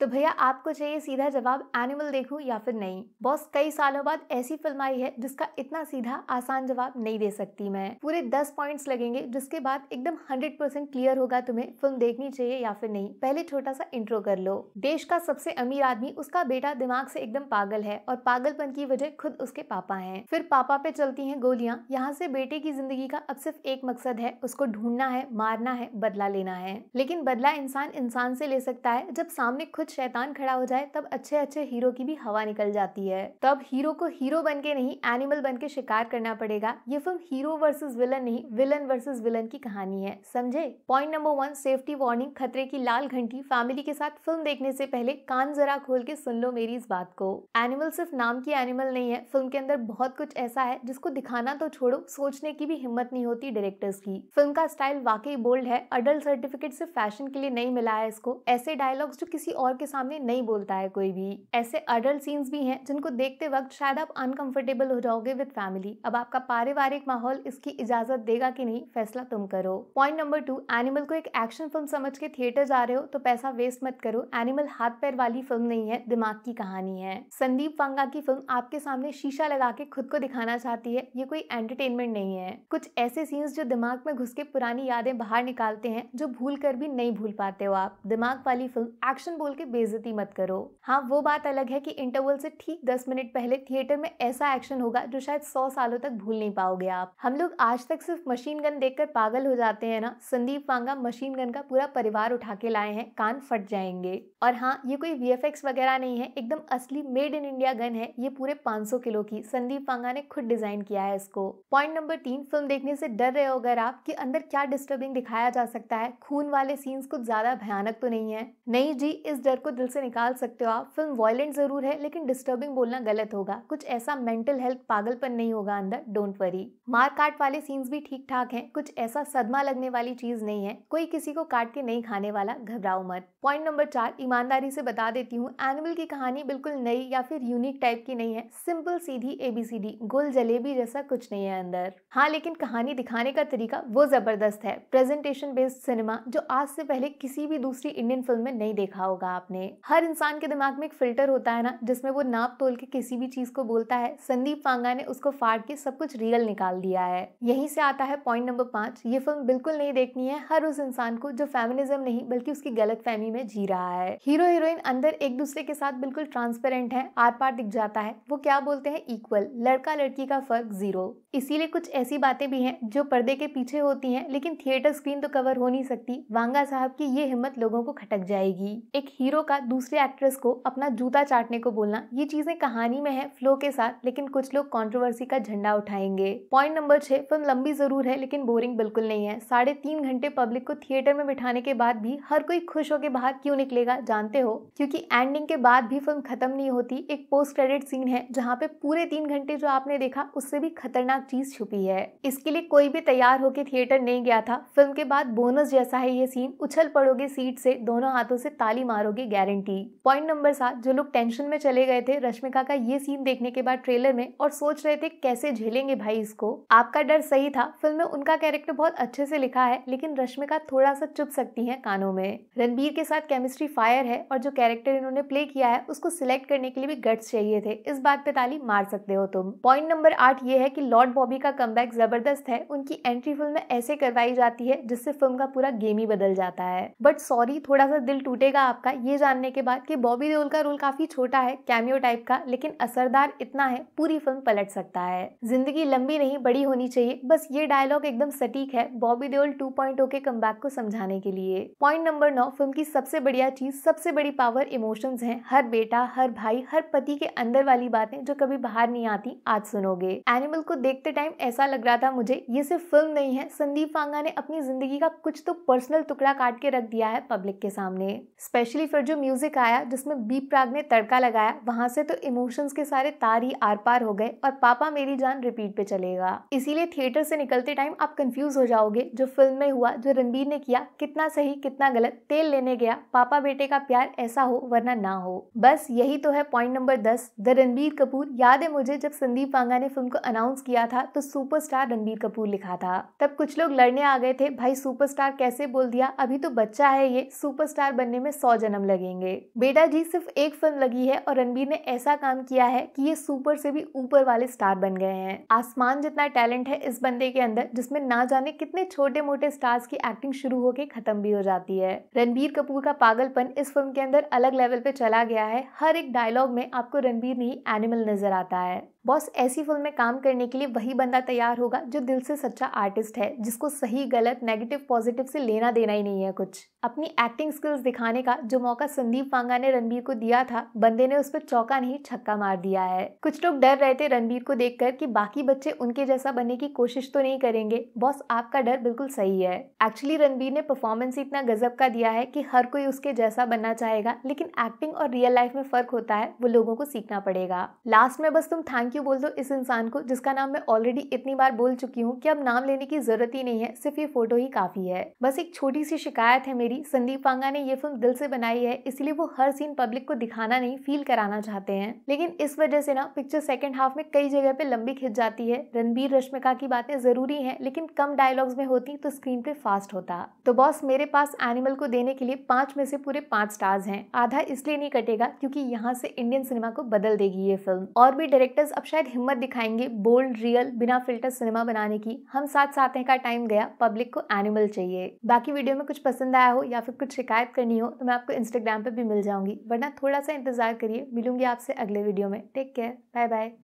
तो भैया आपको चाहिए सीधा जवाब एनिमल देखूं या फिर नहीं बॉस कई सालों बाद ऐसी फिल्म आई है जिसका इतना सीधा आसान जवाब नहीं दे सकती मैं पूरे दस पॉइंट्स लगेंगे जिसके बाद एकदम हंड्रेड परसेंट क्लियर होगा तुम्हें फिल्म देखनी चाहिए या फिर नहीं पहले छोटा सा इंट्रो कर लो देश का सबसे अमीर आदमी उसका बेटा दिमाग से एकदम पागल है और पागलपन की वजह खुद उसके पापा है फिर पापा पे चलती है गोलियां यहाँ से बेटे की जिंदगी का अब सिर्फ एक मकसद है उसको ढूंढना है मारना है बदला लेना है लेकिन बदला इंसान इंसान से ले सकता है जब सामने खुद कुछ शैतान खड़ा हो जाए तब अच्छे अच्छे हीरो की भी हवा निकल जाती है तब हीरो को हीरो बन के नहीं एनिमल बन के शिकार करना पड़ेगा ये फिल्म हीरो वर्सेज विलन नहीं विलन वर्सेज विलन की कहानी है समझे point number one safety warning खतरे की लाल घंटी फैमिली के साथ फिल्म देखने से पहले कान जरा खोल के सुन लो मेरी इस बात को एनिमल सिर्फ नाम की एनिमल नहीं है फिल्म के अंदर बहुत कुछ ऐसा है जिसको दिखाना तो छोड़ो सोचने की भी हिम्मत नहीं होती डायरेक्टर्स की फिल्म का स्टाइल वाकई बोल्ड है अडल्ट सर्टिफिकेट सिर्फ फैशन के लिए नहीं मिला है इसको ऐसे डायलॉग्स जो किसी और के सामने नहीं बोलता है कोई भी ऐसे अडल्ट सीन्स भी हैं जिनको देखते वक्त शायद आप अनकंफर्टेबल हो जाओगे विद फैमिली अब आपका पारिवारिक माहौल इसकी इजाजत देगा कि नहीं फैसला तुम करो पॉइंट नंबर टू एनिमल को एक एक्शन फिल्म समझ के थिएटर जा रहे हो तो पैसा वेस्ट मत करो एनिमल हाथ पैर वाली फिल्म नहीं है दिमाग की कहानी है संदीप वांगा की फिल्म आपके सामने शीशा लगा के खुद को दिखाना चाहती है ये कोई एंटरटेनमेंट नहीं है कुछ ऐसे सीन्स जो दिमाग में घुस के पुरानी यादें बाहर निकालते हैं जो भूल कर भी नहीं भूल पाते हो आप दिमाग वाली फिल्म एक्शन बोल के बेजती मत करो हाँ वो बात अलग है कि इंटरवल से ठीक दस मिनट पहले थिएटर में ऐसा एक्शन होगा जो शायद सौ सालों तक भूल नहीं पाओगे आप हम लोग आज तक सिर्फ मशीन गन देख पागल हो जाते हैं ना संदीप वांगा मशीन गन का पूरा परिवार उठा के लाए हैं कान फट जाएंगे और हाँ ये कोई वी वगैरह नहीं है एकदम असली मेड इन इंडिया गन है ये पूरे 500 किलो की संदीप वांगा ने खुद डिजाइन किया है इसको पॉइंट नंबर तीन फिल्म देखने से डर रहे हो अगर आप कि अंदर क्या डिस्टर्बिंग दिखाया जा सकता है खून वाले सीन्स कुछ ज्यादा भयानक तो नहीं है नहीं जी इस डर डर को दिल से निकाल सकते हो आप फिल्म वॉयलेंट ज़रूर है लेकिन डिस्टर्बिंग बोलना गलत होगा कुछ ऐसा मेंटल हेल्थ पागलपन नहीं होगा अंदर डोंट वरी मार काट वाले सीन्स भी ठीक ठाक हैं कुछ ऐसा सदमा लगने वाली चीज़ नहीं है कोई किसी को काट के नहीं खाने वाला घबराओ मत पॉइंट नंबर चार ईमानदारी से बता देती हूँ एनिमल की कहानी बिल्कुल नई या फिर यूनिक टाइप की नहीं है सिंपल सीधी एबीसीडी गोल जलेबी जैसा कुछ नहीं है अंदर हाँ लेकिन कहानी दिखाने का तरीका वो जबरदस्त है प्रेजेंटेशन बेस्ड सिनेमा जो आज से पहले किसी भी दूसरी इंडियन फिल्म में नहीं देखा होगा आप आपने हर इंसान के दिमाग में एक फिल्टर होता है ना जिसमें वो नाप तोल के किसी भी चीज को बोलता है संदीप फांगा ने उसको फाड़ के सब कुछ रियल निकाल दिया है यहीं से आता है पॉइंट नंबर पांच ये फिल्म बिल्कुल नहीं देखनी है हर उस इंसान को जो फेमिनिज्म नहीं बल्कि उसकी गलत फहमी में जी रहा है हीरो हीरोइन अंदर एक दूसरे के साथ बिल्कुल ट्रांसपेरेंट है आर पार दिख जाता है वो क्या बोलते हैं इक्वल लड़का लड़की का फर्क जीरो इसीलिए कुछ ऐसी बातें भी हैं जो पर्दे के पीछे होती हैं लेकिन थिएटर स्क्रीन तो कवर हो नहीं सकती वांगा साहब की ये हिम्मत लोगों को खटक जाएगी एक हीरो फ्लो का दूसरे एक्ट्रेस को अपना जूता चाटने को बोलना ये चीजें कहानी में है फ्लो के साथ लेकिन कुछ लोग कंट्रोवर्सी का झंडा उठाएंगे पॉइंट नंबर छह फिल्म लंबी जरूर है लेकिन बोरिंग बिल्कुल नहीं है साढ़े तीन घंटे पब्लिक को थिएटर में बिठाने के बाद भी हर कोई खुश होकर बाहर क्यों निकलेगा जानते हो क्योंकि एंडिंग के बाद भी फिल्म खत्म नहीं होती एक पोस्ट क्रेडिट सीन है जहाँ पे पूरे तीन घंटे जो आपने देखा उससे भी खतरनाक चीज छुपी है इसके लिए कोई भी तैयार होकर थिएटर नहीं गया था फिल्म के बाद बोनस जैसा है ये सीन उछल पड़ोगे सीट से दोनों हाथों से ताली मारोगे गारंटी पॉइंट नंबर सात जो लोग टेंशन में चले गए थे रश्मिका का ये सीन देखने के बाद ट्रेलर में और सोच रहे थे कैसे झेलेंगे भाई इसको आपका डर सही था फिल्म में उनका कैरेक्टर बहुत अच्छे से लिखा है लेकिन रश्मिका थोड़ा सा चुप सकती है कानों में रणबीर के साथ केमिस्ट्री फायर है और जो कैरेक्टर इन्होंने प्ले किया है उसको सिलेक्ट करने के लिए भी गट्स चाहिए थे इस बात पे ताली मार सकते हो तुम पॉइंट नंबर आठ ये है की लॉर्ड बॉबी का कम जबरदस्त है उनकी एंट्री फिल्म में ऐसे करवाई जाती है जिससे फिल्म का पूरा गेम ही बदल जाता है बट सॉरी थोड़ा सा दिल टूटेगा आपका ये जानने के बाद कि बॉबी देओल का रोल काफी छोटा है कैमियो टाइप का लेकिन असरदार इतना है पूरी फिल्म पलट सकता है जिंदगी लंबी नहीं बड़ी होनी चाहिए बस ये डायलॉग एकदम सटीक है बॉबी देओल टू पॉइंट के कम को समझाने के लिए पॉइंट नंबर नौ फिल्म की सबसे बढ़िया चीज सबसे बड़ी पावर इमोशन है हर बेटा हर भाई हर पति के अंदर वाली बातें जो कभी बाहर नहीं आती आज सुनोगे एनिमल को देखते टाइम ऐसा लग रहा था मुझे ये सिर्फ फिल्म नहीं है संदीप फांगा ने अपनी जिंदगी का कुछ तो पर्सनल टुकड़ा काट के रख दिया है पब्लिक के सामने स्पेशली पर जो म्यूज़िक आया जिसमें बी प्राग ने तड़का लगाया वहाँ से तो इमोशंस के सारे तार ही आर पार हो गए और पापा मेरी जान रिपीट पे चलेगा इसीलिए थिएटर से निकलते टाइम आप कंफ्यूज हो जाओगे जो फिल्म में हुआ जो रणबीर ने किया कितना सही कितना गलत तेल लेने गया पापा बेटे का प्यार ऐसा हो वरना ना हो बस यही तो है पॉइंट नंबर दस द रणबीर कपूर याद है मुझे जब संदीप वांगा ने फिल्म को अनाउंस किया था तो सुपरस्टार रणबीर कपूर लिखा था तब कुछ लोग लड़ने आ गए थे भाई सुपरस्टार कैसे बोल दिया अभी तो बच्चा है ये सुपरस्टार बनने में सौ जन्म लगेंगे बेटा जी सिर्फ एक फिल्म लगी है और रणबीर ने ऐसा काम किया है कि ये सुपर से भी ऊपर वाले स्टार बन गए हैं आसमान जितना टैलेंट है इस बंदे के अंदर जिसमें ना जाने कितने छोटे मोटे स्टार्स की एक्टिंग शुरू होके खत्म भी हो जाती है रणबीर कपूर का पागलपन इस फिल्म के अंदर अलग लेवल पे चला गया है हर एक डायलॉग में आपको रणबीर नहीं एनिमल नजर आता है बॉस ऐसी फिल्म में काम करने के लिए वही बंदा तैयार होगा जो दिल से सच्चा आर्टिस्ट है जिसको सही गलत नेगेटिव पॉजिटिव से लेना देना ही नहीं है कुछ अपनी एक्टिंग स्किल्स दिखाने का जो मौका संदीप पांगा ने रणबीर को दिया था बंदे ने उस पर चौका नहीं छक्का मार दिया है कुछ लोग डर रहे थे रणबीर को कर कि बाकी बच्चे उनके जैसा बनने की कोशिश तो नहीं करेंगे बॉस आपका डर बिल्कुल सही है एक्चुअली रणबीर ने परफॉर्मेंस इतना गजब का दिया है की हर कोई उसके जैसा बनना चाहेगा लेकिन एक्टिंग और रियल लाइफ में फर्क होता है वो लोगों को सीखना पड़ेगा लास्ट में बस तुम थैंक यू थैंक यू बोल दो इस इंसान को जिसका नाम मैं ऑलरेडी इतनी बार बोल चुकी हूँ कि अब नाम लेने की जरूरत ही नहीं है सिर्फ ये फोटो ही काफी है बस एक छोटी सी शिकायत है मेरी संदीप पांगा ने ये फिल्म दिल से बनाई है इसलिए वो हर सीन पब्लिक को दिखाना नहीं फील कराना चाहते हैं लेकिन इस वजह से ना पिक्चर सेकेंड हाफ में कई जगह पे लंबी खिंच जाती है रणबीर रश्मिका की बातें जरूरी है लेकिन कम डायलॉग्स में होती तो स्क्रीन पे फास्ट होता तो बॉस मेरे पास एनिमल को देने के लिए पांच में से पूरे पांच स्टार्स हैं आधा इसलिए नहीं कटेगा क्योंकि यहाँ से इंडियन सिनेमा को बदल देगी ये फिल्म और भी डायरेक्टर्स अब शायद हिम्मत दिखाएंगे बोल्ड रियल बिना फिल्टर सिनेमा बनाने की हम साथ साथ हैं का टाइम गया पब्लिक को एनिमल चाहिए बाकी वीडियो में कुछ पसंद आया हो या फिर कुछ शिकायत करनी हो तो मैं आपको इंस्टाग्राम पर भी मिल जाऊंगी वरना थोड़ा सा इंतजार करिए मिलूंगी आपसे अगले वीडियो में टेक केयर बाय बाय